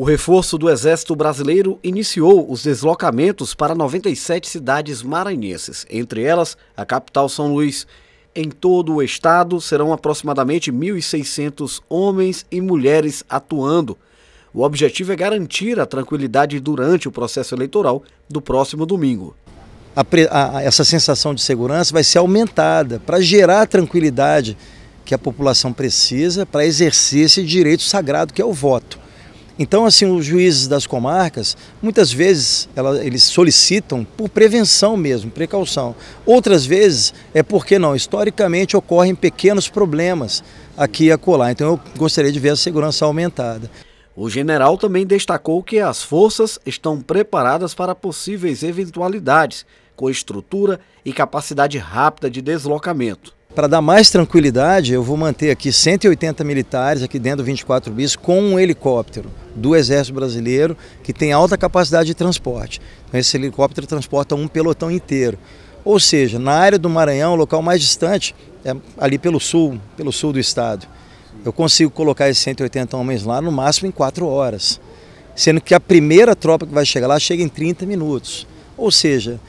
O reforço do Exército Brasileiro iniciou os deslocamentos para 97 cidades maranhenses, entre elas a capital São Luís. Em todo o estado serão aproximadamente 1.600 homens e mulheres atuando. O objetivo é garantir a tranquilidade durante o processo eleitoral do próximo domingo. A, a, essa sensação de segurança vai ser aumentada para gerar a tranquilidade que a população precisa para exercer esse direito sagrado que é o voto. Então, assim, os juízes das comarcas, muitas vezes ela, eles solicitam por prevenção mesmo, precaução. Outras vezes é porque não, historicamente ocorrem pequenos problemas aqui e acolá. Então, eu gostaria de ver a segurança aumentada. O general também destacou que as forças estão preparadas para possíveis eventualidades, com estrutura e capacidade rápida de deslocamento. Para dar mais tranquilidade, eu vou manter aqui 180 militares aqui dentro do 24 bis com um helicóptero do Exército Brasileiro que tem alta capacidade de transporte. Então, esse helicóptero transporta um pelotão inteiro. Ou seja, na área do Maranhão, o local mais distante é ali pelo sul, pelo sul do estado. Eu consigo colocar esses 180 homens lá no máximo em 4 horas, sendo que a primeira tropa que vai chegar lá chega em 30 minutos. Ou seja,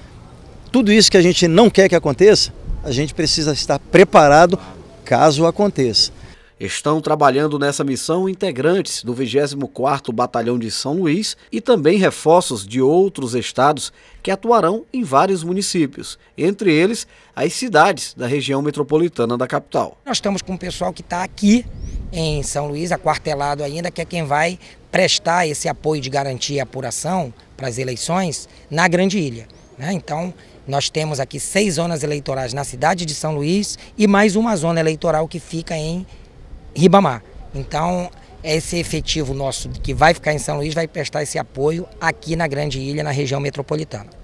tudo isso que a gente não quer que aconteça, a gente precisa estar preparado caso aconteça. Estão trabalhando nessa missão integrantes do 24º Batalhão de São Luís e também reforços de outros estados que atuarão em vários municípios, entre eles as cidades da região metropolitana da capital. Nós estamos com o pessoal que está aqui em São Luís, aquartelado ainda, que é quem vai prestar esse apoio de garantia e apuração para as eleições na Grande Ilha. Né? Então, nós temos aqui seis zonas eleitorais na cidade de São Luís e mais uma zona eleitoral que fica em Ribamar. Então, esse efetivo nosso que vai ficar em São Luís vai prestar esse apoio aqui na Grande Ilha, na região metropolitana.